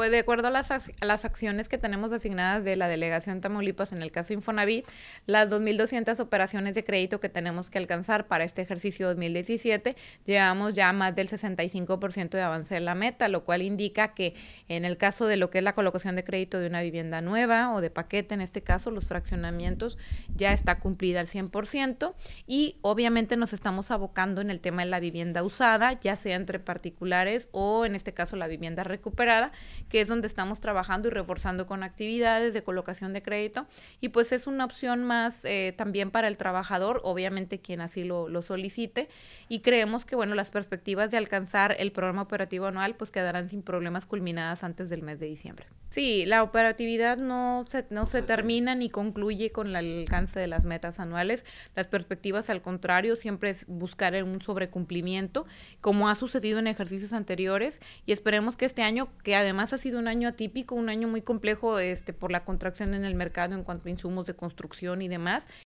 Pues de acuerdo a las, acciones que tenemos asignadas de la delegación Tamaulipas en el caso Infonavit, las 2.200 operaciones de crédito que tenemos que alcanzar para este ejercicio 2017, llevamos ya más del 65% de avance de la meta, lo cual indica que en el caso de lo que es la colocación de crédito de una vivienda nueva o de paquete, en este caso los fraccionamientos, ya está cumplida al 100% y obviamente nos estamos abocando en el tema de la vivienda usada, ya sea entre particulares o en este caso la vivienda recuperada que es donde estamos trabajando y reforzando con actividades de colocación de crédito. Y pues es una opción más eh, también para el trabajador, obviamente quien así lo, lo, solicite. Y creemos que, bueno, las perspectivas de alcanzar el programa operativo anual pues quedarán sin problemas culminadas antes del mes de diciembre. Sí, la operatividad no se, no se termina ni concluye con el alcance de las metas anuales. Las perspectivas, al contrario, siempre es buscar un sobrecumplimiento, como ha sucedido en ejercicios anteriores. Y esperemos que este año, que además ha sido un año atípico, un año muy complejo este, por la contracción en el mercado en cuanto a insumos de construcción y demás.